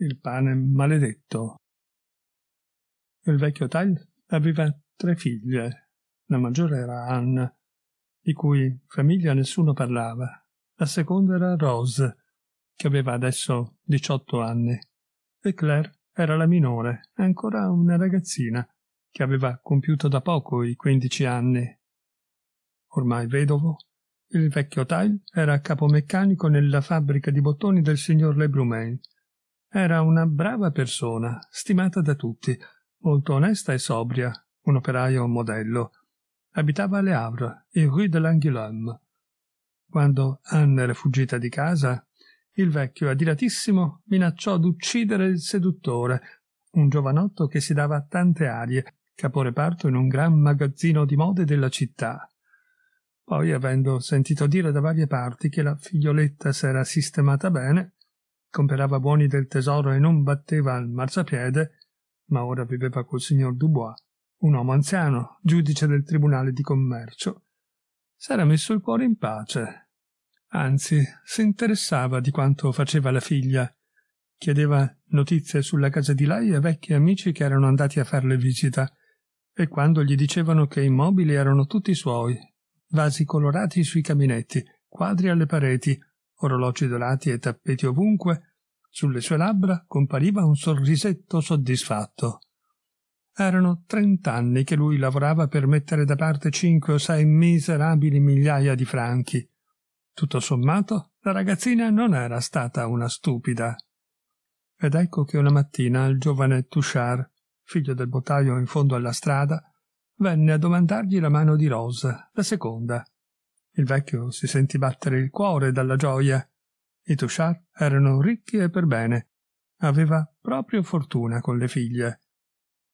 il pane maledetto. Il vecchio Tile aveva tre figlie. La maggiore era Anna, di cui famiglia nessuno parlava. La seconda era Rose, che aveva adesso 18 anni, e Claire era la minore, ancora una ragazzina, che aveva compiuto da poco i 15 anni. Ormai vedovo, il vecchio Tile era capomeccanico nella fabbrica di bottoni del signor Lebrumain era una brava persona, stimata da tutti, molto onesta e sobria, un operaio modello. Abitava a Le Havre, in Rue de l'Angoulême. Quando Anne era fuggita di casa, il vecchio, adiratissimo, minacciò d'uccidere il seduttore, un giovanotto che si dava tante arie, caporeparto in un gran magazzino di mode della città. Poi, avendo sentito dire da varie parti che la figlioletta s'era sistemata bene, comperava buoni del tesoro e non batteva al marciapiede, ma ora viveva col signor Dubois, un uomo anziano, giudice del tribunale di commercio. S'era messo il cuore in pace. Anzi, si interessava di quanto faceva la figlia. Chiedeva notizie sulla casa di lei a vecchi amici che erano andati a farle visita e quando gli dicevano che i mobili erano tutti suoi, vasi colorati sui caminetti, quadri alle pareti, orologi dorati e tappeti ovunque, sulle sue labbra compariva un sorrisetto soddisfatto. Erano trent'anni che lui lavorava per mettere da parte cinque o sei miserabili migliaia di franchi. Tutto sommato, la ragazzina non era stata una stupida. Ed ecco che una mattina il giovane Touchard, figlio del bottaio in fondo alla strada, venne a domandargli la mano di Rose, la seconda. Il vecchio si sentì battere il cuore dalla gioia i Tushar erano ricchi e per bene. Aveva proprio fortuna con le figlie.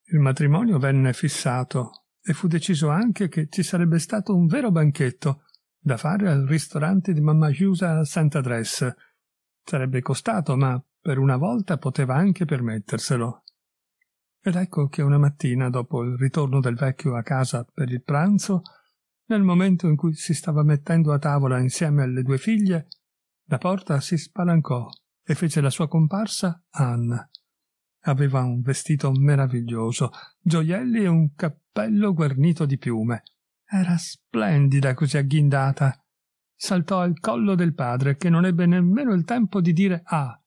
Il matrimonio venne fissato e fu deciso anche che ci sarebbe stato un vero banchetto da fare al ristorante di Mamma Giusa a Sant'Adresse. Sarebbe costato, ma per una volta poteva anche permetterselo. Ed ecco che una mattina, dopo il ritorno del vecchio a casa per il pranzo, nel momento in cui si stava mettendo a tavola insieme alle due figlie, la porta si spalancò e fece la sua comparsa Anna. Aveva un vestito meraviglioso, gioielli e un cappello guarnito di piume. Era splendida così agghindata. Saltò al collo del padre, che non ebbe nemmeno il tempo di dire ah.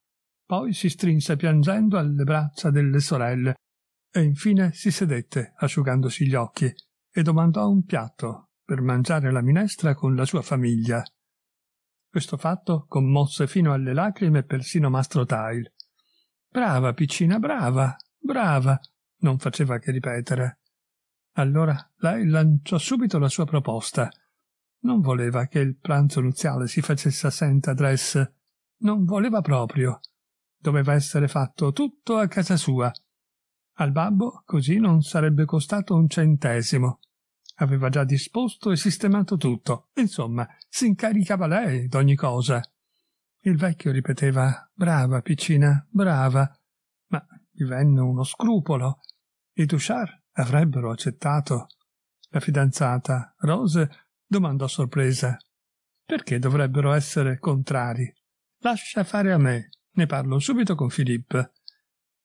Poi si strinse piangendo alle braccia delle sorelle e infine si sedette, asciugandosi gli occhi, e domandò un piatto per mangiare la minestra con la sua famiglia. Questo fatto commosse fino alle lacrime persino Mastro Tile. Brava, piccina, brava, brava, non faceva che ripetere. Allora lei lanciò subito la sua proposta. Non voleva che il pranzo nuziale si facesse senza dress. Non voleva proprio. Doveva essere fatto tutto a casa sua. Al babbo così non sarebbe costato un centesimo. Aveva già disposto e sistemato tutto. Insomma, si incaricava lei d'ogni cosa. Il vecchio ripeteva Brava, piccina, brava. Ma gli venne uno scrupolo. I Duchard avrebbero accettato. La fidanzata, Rose, domandò sorpresa. Perché dovrebbero essere contrari? Lascia fare a me. Ne parlo subito con Philippe.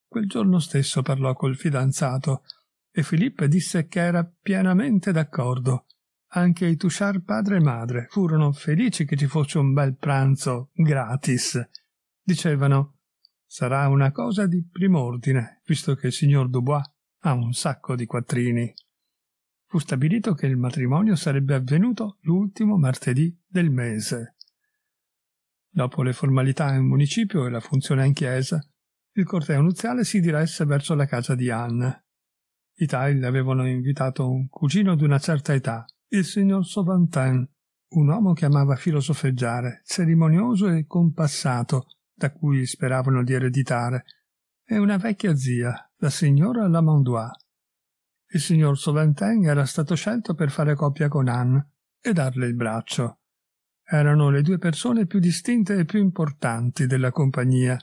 Quel giorno stesso parlò col fidanzato e Filippo disse che era pienamente d'accordo. Anche i Tushar padre e madre furono felici che ci fosse un bel pranzo gratis. Dicevano sarà una cosa di prim'ordine, visto che il signor Dubois ha un sacco di quattrini. Fu stabilito che il matrimonio sarebbe avvenuto l'ultimo martedì del mese. Dopo le formalità in municipio e la funzione in chiesa, il corteo nuziale si diresse verso la casa di Anne. I tali avevano invitato un cugino di una certa età, il signor Sauvantin, un uomo che amava filosofeggiare, cerimonioso e compassato, da cui speravano di ereditare, e una vecchia zia, la signora Lamandois. Il signor Sauvantin era stato scelto per fare coppia con Anne e darle il braccio. Erano le due persone più distinte e più importanti della compagnia.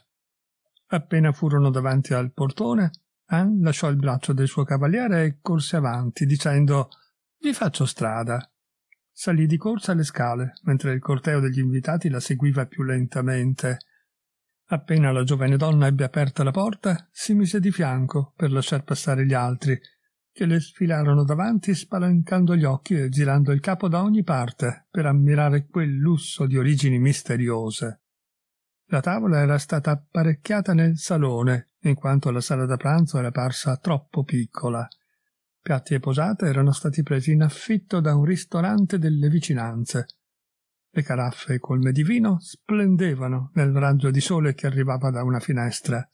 Appena furono davanti al portone, Anne eh? lasciò il braccio del suo cavaliere e corse avanti, dicendo Vi faccio strada. Salì di corsa le scale, mentre il corteo degli invitati la seguiva più lentamente. Appena la giovane donna ebbe aperta la porta, si mise di fianco per lasciar passare gli altri, che le sfilarono davanti spalancando gli occhi e girando il capo da ogni parte per ammirare quel lusso di origini misteriose. La tavola era stata apparecchiata nel salone, in quanto la sala da pranzo era parsa troppo piccola. Piatti e posate erano stati presi in affitto da un ristorante delle vicinanze. Le caraffe colme di vino splendevano nel raggio di sole che arrivava da una finestra.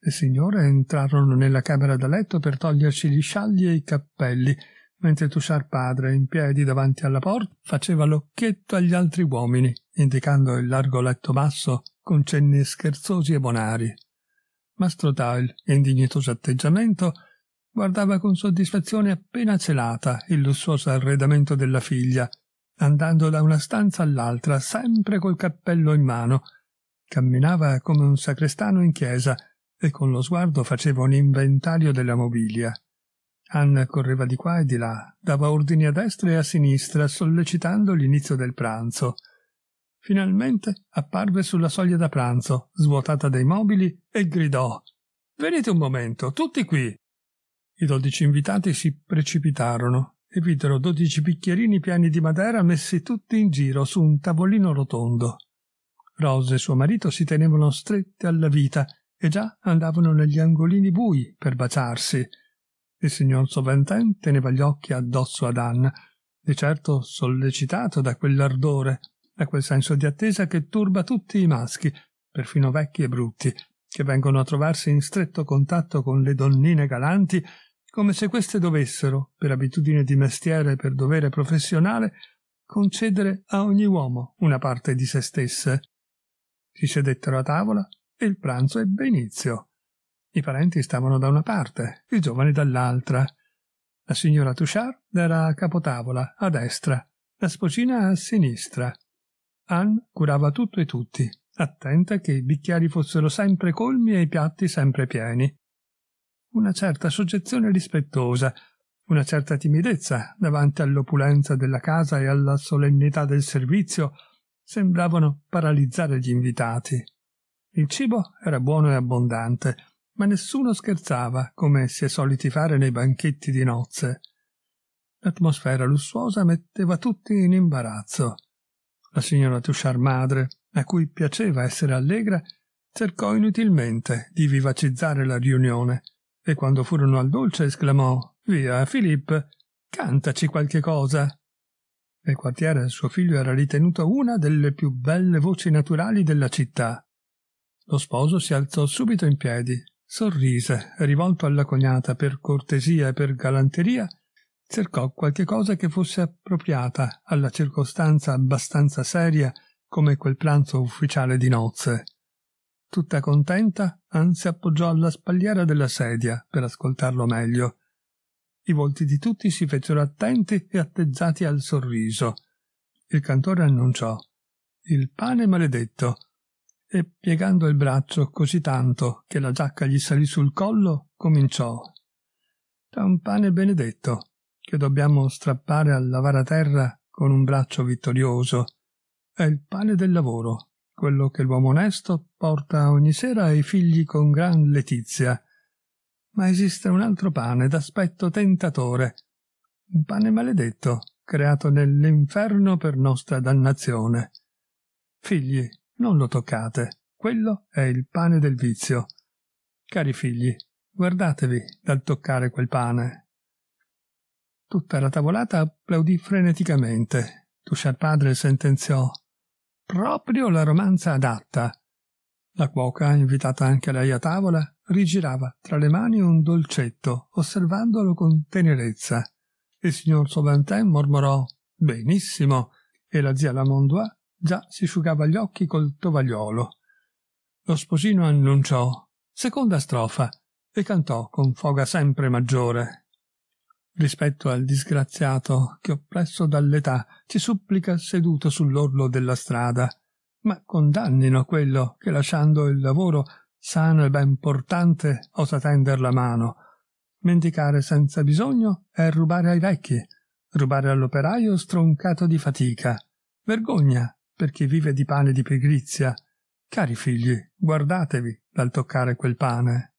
Le signore entrarono nella camera da letto per togliersi gli scialli e i cappelli, mentre Tussar padre, in piedi davanti alla porta, faceva l'occhietto agli altri uomini, indicando il largo letto basso con cenni scherzosi e bonari. Mastro Dal, in dignitoso atteggiamento, guardava con soddisfazione appena celata il lussuoso arredamento della figlia, andando da una stanza all'altra sempre col cappello in mano. Camminava come un sacrestano in chiesa e con lo sguardo faceva un inventario della mobilia. Anna correva di qua e di là, dava ordini a destra e a sinistra, sollecitando l'inizio del pranzo. Finalmente apparve sulla soglia da pranzo, svuotata dai mobili, e gridò Venite un momento, tutti qui. I dodici invitati si precipitarono e videro dodici bicchierini piani di madera messi tutti in giro su un tavolino rotondo. Rose e suo marito si tenevano strette alla vita e già andavano negli angolini bui per baciarsi. Il signor Soventin teneva gli occhi addosso ad Anna, di certo sollecitato da quell'ardore da quel senso di attesa che turba tutti i maschi, perfino vecchi e brutti, che vengono a trovarsi in stretto contatto con le donnine galanti, come se queste dovessero, per abitudine di mestiere e per dovere professionale, concedere a ogni uomo una parte di se stesse. Si sedettero a tavola e il pranzo ebbe inizio. I parenti stavano da una parte, i giovani dall'altra. La signora Touchard era a capotavola, a destra, la sposina a sinistra. Anne curava tutto e tutti, attenta che i bicchieri fossero sempre colmi e i piatti sempre pieni. Una certa soggezione rispettosa, una certa timidezza davanti all'opulenza della casa e alla solennità del servizio sembravano paralizzare gli invitati. Il cibo era buono e abbondante, ma nessuno scherzava come si è soliti fare nei banchetti di nozze. L'atmosfera lussuosa metteva tutti in imbarazzo. La signora Tushar madre, a cui piaceva essere allegra, cercò inutilmente di vivacizzare la riunione e quando furono al dolce esclamò «Via, Filippo, cantaci qualche cosa!» Nel quartiere suo figlio era ritenuto una delle più belle voci naturali della città. Lo sposo si alzò subito in piedi, sorrise e rivolto alla cognata per cortesia e per galanteria cercò qualche cosa che fosse appropriata alla circostanza abbastanza seria come quel pranzo ufficiale di nozze. Tutta contenta, Ann si appoggiò alla spalliera della sedia per ascoltarlo meglio. I volti di tutti si fecero attenti e attezzati al sorriso. Il cantore annunciò il pane maledetto e piegando il braccio così tanto che la giacca gli salì sul collo, cominciò. C'è un pane benedetto che dobbiamo strappare al terra con un braccio vittorioso. È il pane del lavoro, quello che l'uomo onesto porta ogni sera ai figli con gran letizia. Ma esiste un altro pane d'aspetto tentatore, un pane maledetto, creato nell'inferno per nostra dannazione. Figli, non lo toccate, quello è il pane del vizio. Cari figli, guardatevi dal toccare quel pane, Tutta la tavolata applaudì freneticamente. Tusciar padre sentenziò proprio la romanza adatta. La cuoca, invitata anche lei a tavola, rigirava tra le mani un dolcetto, osservandolo con tenerezza. Il signor Sauvantin mormorò benissimo e la zia Lamondois già si asciugava gli occhi col tovagliolo. Lo sposino annunciò seconda strofa e cantò con foga sempre maggiore rispetto al disgraziato che oppresso dall'età ci supplica seduto sull'orlo della strada ma condannino quello che lasciando il lavoro sano e ben portante osa tender la mano mendicare senza bisogno è rubare ai vecchi rubare all'operaio stroncato di fatica vergogna per chi vive di pane di pigrizia cari figli guardatevi dal toccare quel pane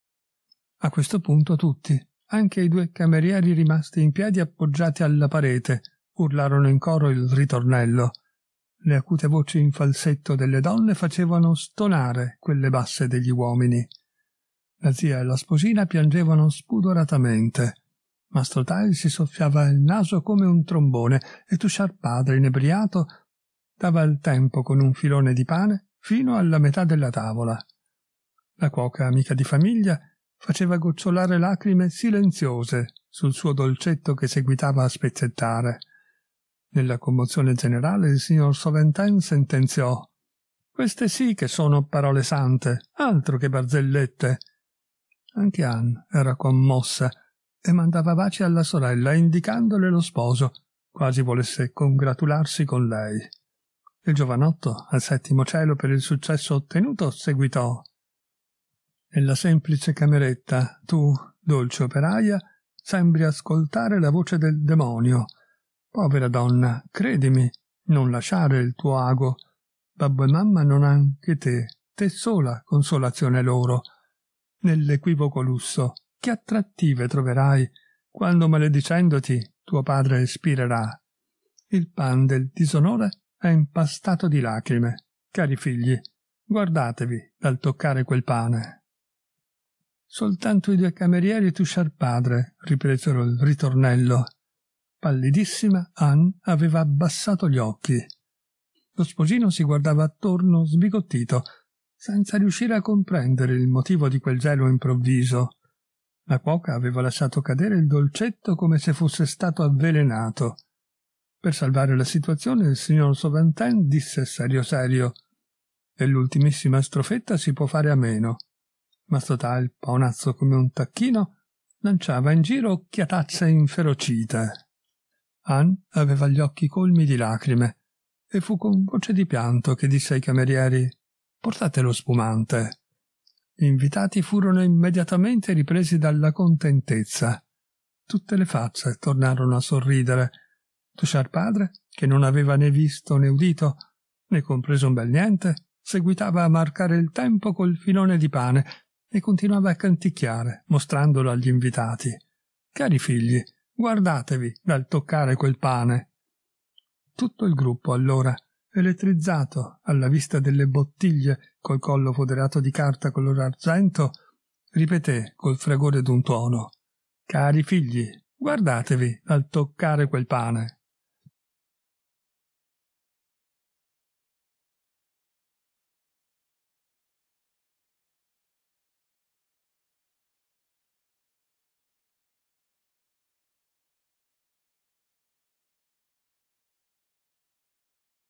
a questo punto tutti anche i due camerieri rimasti in piedi appoggiati alla parete urlarono in coro il ritornello. Le acute voci in falsetto delle donne facevano stonare quelle basse degli uomini. La zia e la sposina piangevano spudoratamente. Mastro Tai si soffiava il naso come un trombone e Tusciar padre, inebriato, dava il tempo con un filone di pane fino alla metà della tavola. La cuoca amica di famiglia faceva gocciolare lacrime silenziose sul suo dolcetto che seguitava a spezzettare. Nella commozione generale il signor Soventin sentenziò queste sì che sono parole sante, altro che barzellette. Anche Anne era commossa e mandava baci alla sorella indicandole lo sposo, quasi volesse congratularsi con lei. Il giovanotto, al settimo cielo per il successo ottenuto, seguitò. Nella semplice cameretta, tu, dolce operaia, sembri ascoltare la voce del demonio. Povera donna, credimi, non lasciare il tuo ago. Babbo e mamma non han che te, te sola consolazione loro. Nell'equivoco lusso, che attrattive troverai quando maledicendoti tuo padre espirerà. Il pan del disonore è impastato di lacrime. Cari figli, guardatevi dal toccare quel pane. Soltanto i due camerieri e Tushar padre, ripresero il ritornello. Pallidissima, Anne aveva abbassato gli occhi. Lo sposino si guardava attorno, sbigottito, senza riuscire a comprendere il motivo di quel gelo improvviso. La cuoca aveva lasciato cadere il dolcetto come se fosse stato avvelenato. Per salvare la situazione, il signor Soventin disse serio serio: Dell'ultimissima strofetta si può fare a meno ma Sotà, il paonazzo come un tacchino, lanciava in giro occhiatazze inferocite. Ann aveva gli occhi colmi di lacrime e fu con voce di pianto che disse ai camerieri «Portate lo spumante». Gli invitati furono immediatamente ripresi dalla contentezza. Tutte le facce tornarono a sorridere. Tushar padre, che non aveva né visto né udito, né compreso un bel niente, seguitava a marcare il tempo col filone di pane, e continuava a canticchiare, mostrandolo agli invitati. Cari figli, guardatevi dal toccare quel pane. Tutto il gruppo allora, elettrizzato alla vista delle bottiglie col collo foderato di carta color argento, ripeté col fragore d'un tuono Cari figli, guardatevi dal toccare quel pane.